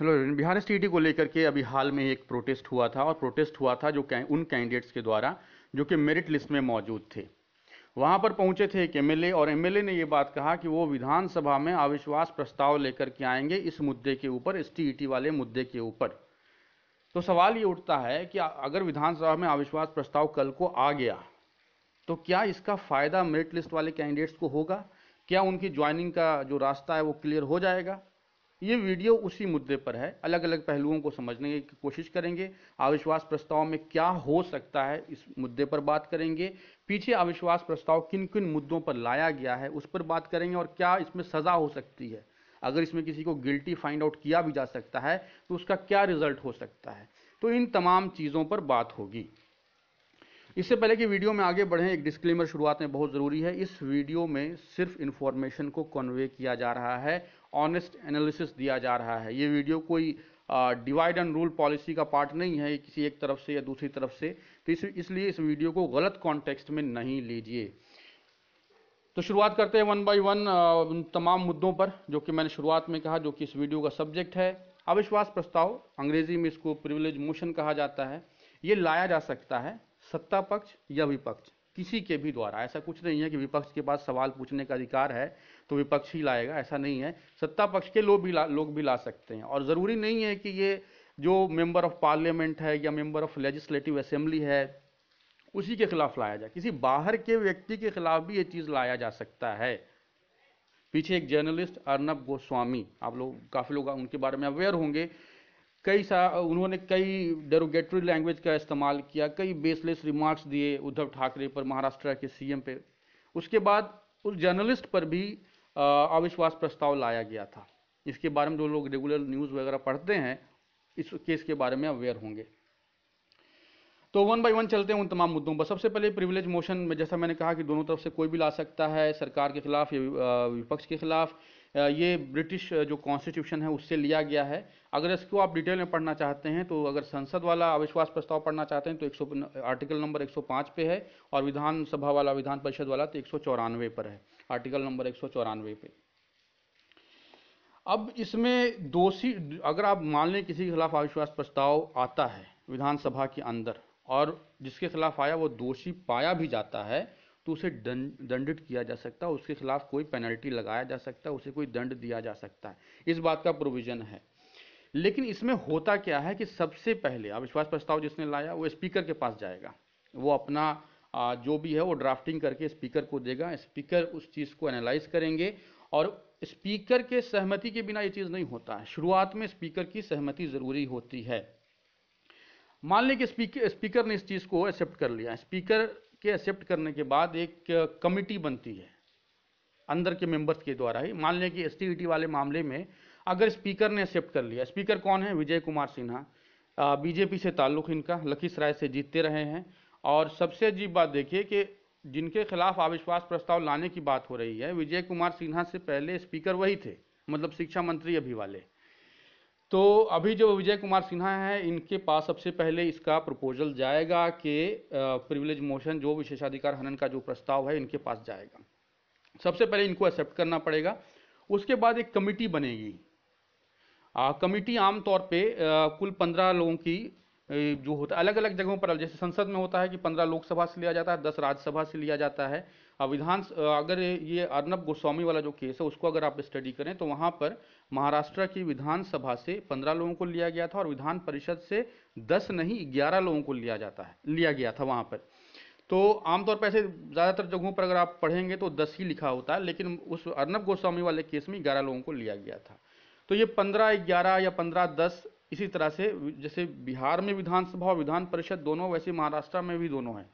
hello Bihar S को लेकर के अभी हाल में एक प्रोटेस्ट हुआ था और प्रोटेस्ट हुआ था जो कै उन कैंडिडेट्स के द्वारा जो कि मेरिट लिस्ट में मौजूद थे वहाँ पर पहुँचे थे एक एम और एम ने ये बात कहा कि वो विधानसभा में अविश्वास प्रस्ताव लेकर के आएंगे इस मुद्दे के ऊपर एस e वाले मुद्दे के ऊपर तो सवाल ये उठता है कि अगर विधानसभा में अविश्वास प्रस्ताव कल को आ गया तो क्या इसका फ़ायदा मेरिट लिस्ट वाले कैंडिडेट्स को होगा क्या उनकी ज्वाइनिंग का जो रास्ता है वो क्लियर हो जाएगा ये वीडियो उसी मुद्दे पर है अलग अलग पहलुओं को समझने की कोशिश करेंगे अविश्वास प्रस्ताव में क्या हो सकता है इस मुद्दे पर बात करेंगे पीछे अविश्वास प्रस्ताव किन किन मुद्दों पर लाया गया है उस पर बात करेंगे और क्या इसमें सज़ा हो सकती है अगर इसमें किसी को गिल्टी फाइंड आउट किया भी जा सकता है तो उसका क्या रिजल्ट हो सकता है तो इन तमाम चीज़ों पर बात होगी इससे पहले कि वीडियो में आगे बढ़ें एक डिस्क्लेमर शुरुआत में बहुत ज़रूरी है इस वीडियो में सिर्फ इन्फॉर्मेशन को कन्वे किया जा रहा है ऑनेस्ट एनालिसिस दिया जा रहा है ये वीडियो कोई डिवाइड एंड रूल पॉलिसी का पार्ट नहीं है किसी एक तरफ से या दूसरी तरफ से तो इस इसलिए इस वीडियो को गलत कॉन्टेक्स्ट में नहीं लीजिए तो शुरुआत करते हैं वन बाई वन तमाम मुद्दों पर जो कि मैंने शुरुआत में कहा जो कि इस वीडियो का सब्जेक्ट है अविश्वास प्रस्ताव अंग्रेजी में इसको प्रिविलेज मोशन कहा जाता है ये लाया जा सकता है सत्ता पक्ष या विपक्ष किसी के भी द्वारा ऐसा कुछ नहीं है कि विपक्ष के पास सवाल पूछने का अधिकार है तो विपक्ष ही लाएगा ऐसा नहीं है सत्ता पक्ष के लोग भी ला लोग भी ला सकते हैं और ज़रूरी नहीं है कि ये जो मेंबर ऑफ पार्लियामेंट है या मेंबर ऑफ लेजिस्लेटिव असेंबली है उसी के खिलाफ लाया जाए किसी बाहर के व्यक्ति के खिलाफ भी ये चीज़ लाया जा सकता है पीछे एक जर्नलिस्ट अर्नब गोस्वामी आप लोग काफ़ी लोग उनके बारे में अवेयर होंगे कई सा उन्होंने कई डेरोगेटरी लैंग्वेज का इस्तेमाल किया कई बेसलेस रिमार्क्स दिए उद्धव ठाकरे पर महाराष्ट्र के सीएम पे उसके बाद उस जर्नलिस्ट पर भी अविश्वास प्रस्ताव लाया गया था इसके बारे में जो लोग रेगुलर न्यूज़ वगैरह पढ़ते हैं इस केस के बारे में अवेयर होंगे तो वन बाई वन चलते हैं उन तमाम मुद्दों पर सबसे पहले प्रिविलेज मोशन में जैसा मैंने कहा कि दोनों तरफ से कोई भी ला सकता है सरकार के खिलाफ या विपक्ष के खिलाफ ये ब्रिटिश जो कॉन्स्टिट्यूशन है उससे लिया गया है अगर इसको आप डिटेल में पढ़ना चाहते हैं तो अगर संसद वाला अविश्वास प्रस्ताव पढ़ना चाहते हैं तो 100 आर्टिकल नंबर 105 पे है और विधानसभा वाला विधान परिषद वाला तो एक पर है आर्टिकल नंबर एक पे अब इसमें दोषी अगर आप मान लें किसी के खिलाफ अविश्वास प्रस्ताव आता है विधानसभा के अंदर और जिसके खिलाफ आया वो दोषी पाया भी जाता है तो उसे दंड दंडित किया जा सकता है उसके खिलाफ कोई पेनल्टी लगाया जा सकता है उसे कोई दंड दिया जा सकता है इस बात का प्रोविजन है लेकिन इसमें होता क्या है कि सबसे पहले अविश्वास प्रस्ताव जिसने लाया वो स्पीकर के पास जाएगा वो अपना जो भी है वो ड्राफ्टिंग करके स्पीकर को देगा स्पीकर उस चीज़ को एनालाइज करेंगे और स्पीकर के सहमति के बिना ये चीज़ नहीं होता है शुरुआत में स्पीकर की सहमति ज़रूरी होती है मान लें कि स्पीकर स्पीकर ने इस चीज़ को एक्सेप्ट कर लिया स्पीकर के एक्सेप्ट करने के बाद एक कमिटी बनती है अंदर के मेंबर्स के द्वारा ही मान लें कि एस e वाले मामले में अगर स्पीकर ने एक्सेप्ट कर लिया स्पीकर कौन है विजय कुमार सिन्हा बीजेपी से ताल्लुक़ इनका लखीसराय से जीतते रहे हैं और सबसे अजीब बात देखिए कि जिनके खिलाफ अविश्वास प्रस्ताव लाने की बात हो रही है विजय कुमार सिन्हा से पहले स्पीकर वही थे मतलब शिक्षा मंत्री अभी वाले तो अभी जो विजय कुमार सिन्हा हैं इनके पास सबसे पहले इसका प्रपोजल जाएगा कि प्रिविलेज मोशन जो विशेषाधिकार हनन का जो प्रस्ताव है इनके पास जाएगा सबसे पहले इनको एक्सेप्ट करना पड़ेगा उसके बाद एक कमिटी बनेगी आ, कमेटी आमतौर पे आ, कुल पंद्रह लोगों की जो होता है अलग अलग जगहों पर जैसे संसद में होता है कि पंद्रह लोकसभा से लिया जाता है दस राज्यसभा से लिया जाता है हाँ, विधान अगर ये अर्नब गोस्वामी वाला जो केस है उसको अगर आप स्टडी करें तो वहाँ पर महाराष्ट्र की विधानसभा से पंद्रह लोगों को लिया गया था और विधान परिषद से दस नहीं ग्यारह लोगों को लिया जाता है लिया गया था वहाँ पर तो आमतौर पर ऐसे ज़्यादातर जगहों पर अगर आप पढ़ेंगे तो दस ही लिखा होता है लेकिन उस अर्नब गोस्वामी वाले केस में ग्यारह लोगों को लिया गया था तो ये पंद्रह ग्यारह या पंद्रह दस इसी तरह से जैसे बिहार में विधानसभा और विधान परिषद दोनों वैसे महाराष्ट्र में भी दोनों हैं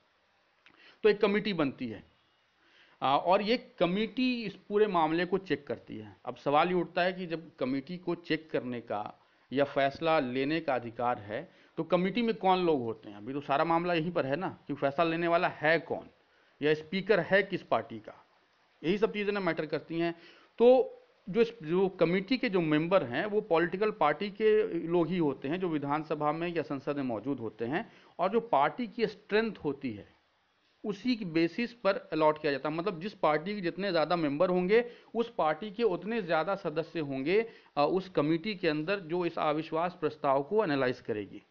तो एक कमेटी बनती है और ये कमेटी इस पूरे मामले को चेक करती है अब सवाल ये उठता है कि जब कमेटी को चेक करने का या फैसला लेने का अधिकार है तो कमेटी में कौन लोग होते हैं अभी तो सारा मामला यहीं पर है ना कि फैसला लेने वाला है कौन या स्पीकर है किस पार्टी का यही सब चीज़ें ना मैटर करती हैं तो जो जो कमेटी के जो मेंबर हैं वो पॉलिटिकल पार्टी के लोग ही होते हैं जो विधानसभा में या संसद में मौजूद होते हैं और जो पार्टी की स्ट्रेंथ होती है उसी की बेसिस पर अलॉट किया जाता है मतलब जिस पार्टी के जितने ज़्यादा मेंबर होंगे उस पार्टी के उतने ज़्यादा सदस्य होंगे उस कमेटी के अंदर जो इस अविश्वास प्रस्ताव को एनालाइज करेगी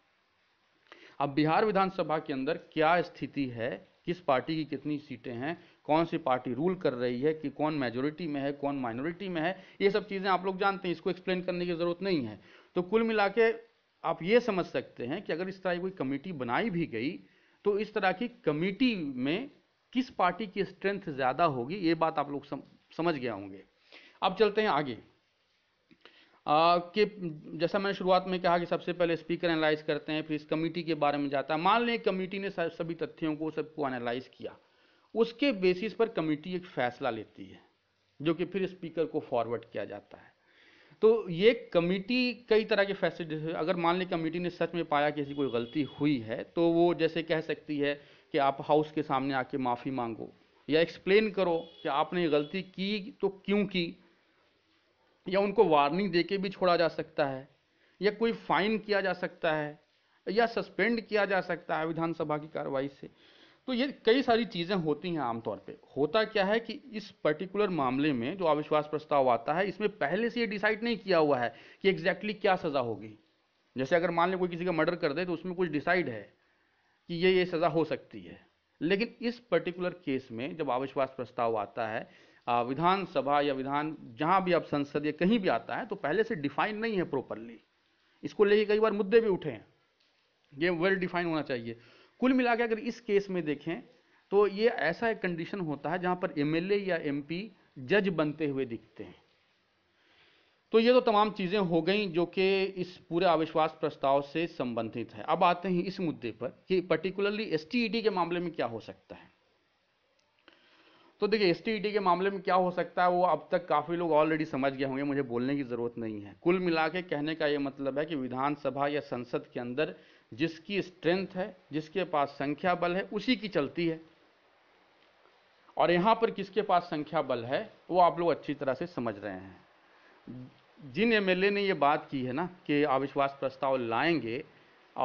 अब बिहार विधानसभा के अंदर क्या स्थिति है किस पार्टी की कितनी सीटें हैं कौन सी पार्टी रूल कर रही है कि कौन मेजोरिटी में है कौन माइनॉरिटी में है ये सब चीज़ें आप लोग जानते हैं इसको एक्सप्लेन करने की ज़रूरत नहीं है तो कुल मिला आप ये समझ सकते हैं कि अगर इस तरह की कोई कमेटी बनाई भी गई तो इस तरह की कमेटी में किस पार्टी की स्ट्रेंथ ज़्यादा होगी ये बात आप लोग समझ गया होंगे अब चलते हैं आगे आ, के जैसा मैंने शुरुआत में कहा कि सबसे पहले स्पीकर एनालाइज करते हैं फिर इस कमेटी के बारे में जाता है मान लें कमेटी ने सभी तथ्यों को सबको एनालाइज किया उसके बेसिस पर कमेटी एक फैसला लेती है जो कि फिर स्पीकर को फॉरवर्ड किया जाता है तो ये कमेटी कई तरह के फैसले अगर मान ली कमेटी ने सच में पाया कि ऐसी कोई गलती हुई है तो वो जैसे कह सकती है कि आप हाउस के सामने आके माफ़ी मांगो या एक्सप्लेन करो कि आपने गलती की तो क्यों की या उनको वार्निंग दे के भी छोड़ा जा सकता है या कोई फाइन किया जा सकता है या सस्पेंड किया जा सकता है विधानसभा की कार्रवाई से तो ये कई सारी चीज़ें होती हैं आमतौर पे होता क्या है कि इस पर्टिकुलर मामले में जो अविश्वास प्रस्ताव आता है इसमें पहले से ये डिसाइड नहीं किया हुआ है कि एग्जैक्टली क्या सज़ा होगी जैसे अगर मान लें कोई किसी का मर्डर कर दे तो उसमें कुछ डिसाइड है कि ये ये सज़ा हो सकती है लेकिन इस पर्टिकुलर केस में जब अविश्वास प्रस्ताव आता है विधानसभा या विधान जहाँ भी आप या कहीं भी आता है तो पहले से डिफाइन नहीं है प्रॉपरली इसको लेके कई बार मुद्दे भी उठे हैं ये वेल डिफाइन होना चाहिए कुल मिला के अगर इस केस में देखें तो ये ऐसा एक कंडीशन होता है जहां पर एमएलए या एमपी जज बनते हुए दिखते हैं तो ये तो तमाम चीज़ें हो गई जो कि इस पूरे अविश्वास प्रस्ताव से संबंधित है अब आते हैं इस मुद्दे पर कि पर्टिकुलरली एस e के मामले में क्या हो सकता है तो देखिए एस e के मामले में क्या हो सकता है वो अब तक काफ़ी लोग ऑलरेडी समझ गए होंगे मुझे बोलने की ज़रूरत नहीं है कुल मिला के कहने का ये मतलब है कि विधानसभा या संसद के अंदर जिसकी स्ट्रेंथ है जिसके पास संख्या बल है उसी की चलती है और यहां पर किसके पास संख्या बल है वो आप लोग अच्छी तरह से समझ रहे हैं जिन एमएलए ने ये बात की है ना कि अविश्वास प्रस्ताव लाएंगे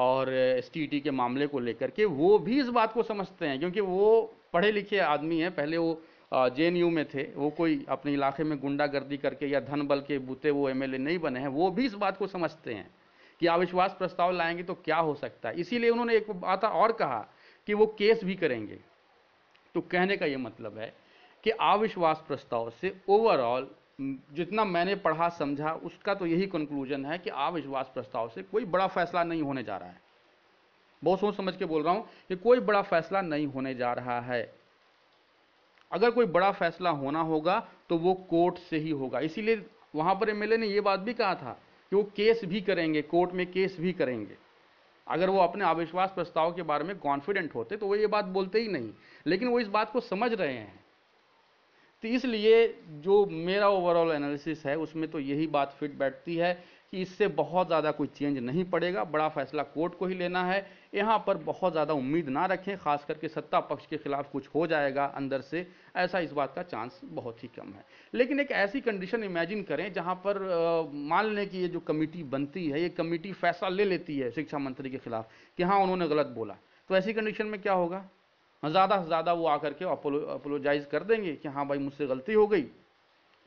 और एस e के मामले को लेकर के वो भी इस बात को समझते हैं क्योंकि वो पढ़े लिखे आदमी हैं पहले वो जे में थे वो कोई अपने इलाके में गुंडागर्दी करके या धन बल के बूते वो एमएलए नहीं बने हैं वो भी इस बात को समझते हैं कि अविश्वास प्रस्ताव लाएंगे तो क्या हो सकता है इसीलिए उन्होंने एक बात और कहा कि वो केस भी करेंगे तो कहने का ये मतलब है कि अविश्वास प्रस्ताव से ओवरऑल जितना मैंने पढ़ा समझा उसका तो यही कंक्लूजन है कि अविश्वास प्रस्ताव से कोई बड़ा फैसला नहीं होने जा रहा है बहुत सोच समझ के बोल रहा हूं कि कोई बड़ा फैसला नहीं होने जा रहा है अगर कोई बड़ा फैसला होना होगा तो वो कोर्ट से ही होगा इसीलिए वहां पर एमएलए ने यह बात भी कहा था कि वो केस भी करेंगे कोर्ट में केस भी करेंगे अगर वो अपने अविश्वास प्रस्ताव के बारे में कॉन्फिडेंट होते तो वो ये बात बोलते ही नहीं लेकिन वो इस बात को समझ रहे हैं तो इसलिए जो मेरा ओवरऑल एनालिसिस है उसमें तो यही बात फिट बैठती है कि इससे बहुत ज़्यादा कोई चेंज नहीं पड़ेगा बड़ा फैसला कोर्ट को ही लेना है यहाँ पर बहुत ज़्यादा उम्मीद ना रखें खास करके सत्ता पक्ष के खिलाफ कुछ हो जाएगा अंदर से ऐसा इस बात का चांस बहुत ही कम है लेकिन एक ऐसी कंडीशन इमेजिन करें जहाँ पर मान लें कि ये जो कमेटी बनती है ये कमेटी फैसला ले लेती है शिक्षा मंत्री के खिलाफ कि हाँ उन्होंने गलत बोला तो ऐसी कंडीशन में क्या होगा ज़्यादा से ज़्यादा वो आकर के अपोलो अपोलोजाइज कर देंगे कि हाँ भाई मुझसे गलती हो गई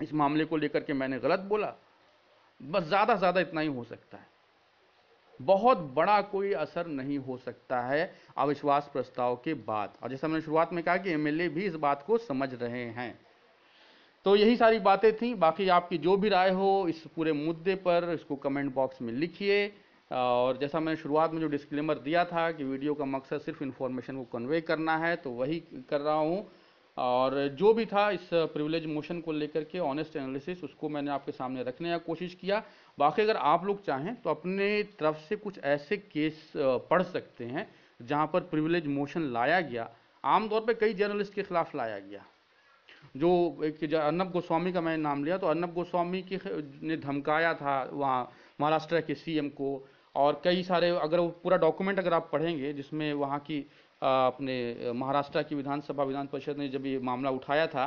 इस मामले को लेकर के मैंने गलत बोला बस ज़्यादा से ज़्यादा इतना ही हो सकता है बहुत बड़ा कोई असर नहीं हो सकता है अविश्वास प्रस्ताव के बाद और जैसे हमने शुरुआत में कहा कि एमएलए भी इस बात को समझ रहे हैं तो यही सारी बातें थी बाकी आपकी जो भी राय हो इस पूरे मुद्दे पर इसको कमेंट बॉक्स में लिखिए और जैसा मैंने शुरुआत में जो डिस्क्लेमर दिया था कि वीडियो का मकसद सिर्फ इन्फॉर्मेशन को कन्वे करना है तो वही कर रहा हूँ और जो भी था इस प्रिविलेज मोशन को लेकर के ऑनेस्ट एनालिसिस उसको मैंने आपके सामने रखने का कोशिश किया बाकी अगर आप लोग चाहें तो अपने तरफ से कुछ ऐसे केस पढ़ सकते हैं जहाँ पर प्रिविलेज मोशन लाया गया आमतौर पर कई जर्नलिस्ट के खिलाफ लाया गया जो एक अर्नब गोस्वामी का मैंने नाम लिया तो अर्नब गोस्वामी के ने धमकाया था वहाँ महाराष्ट्र के सी को और कई सारे अगर वो पूरा डॉक्यूमेंट अगर आप पढ़ेंगे जिसमें वहाँ की अपने महाराष्ट्र की विधानसभा विधान परिषद ने जब ये मामला उठाया था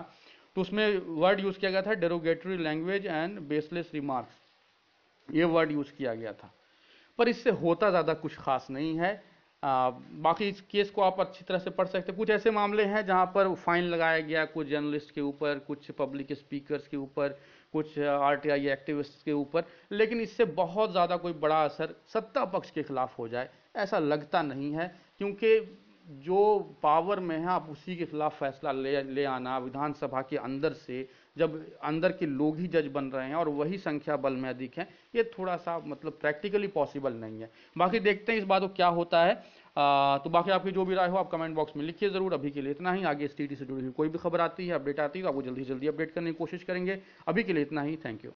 तो उसमें वर्ड यूज़ किया गया था derogatory language and baseless remarks ये वर्ड यूज़ किया गया था पर इससे होता ज़्यादा कुछ खास नहीं है आ, बाकी इस केस को आप अच्छी तरह से पढ़ सकते हैं कुछ ऐसे मामले हैं जहाँ पर फाइन लगाया गया कुछ जर्नलिस्ट के ऊपर कुछ पब्लिक स्पीकर्स के ऊपर कुछ आर टी आई एक्टिविस्ट के ऊपर लेकिन इससे बहुत ज़्यादा कोई बड़ा असर सत्ता पक्ष के खिलाफ हो जाए ऐसा लगता नहीं है क्योंकि जो पावर में है आप उसी के खिलाफ फैसला ले ले आना विधानसभा के अंदर से जब अंदर के लोग ही जज बन रहे हैं और वही संख्या बल में अधिक है ये थोड़ा सा मतलब प्रैक्टिकली पॉसिबल नहीं है बाकी देखते हैं इस बात को क्या होता है आ, तो बाकी आपकी जो भी राय हो आप कमेंट बॉक्स में लिखिए जरूर अभी के लिए इतना ही आगे एस से जुड़ी हुई कोई भी खबर आती है अपडेट आती है तो आपको जल्दी जल्दी अपडेट करने की कोशिश करेंगे अभी के लिए इतना ही थैंक यू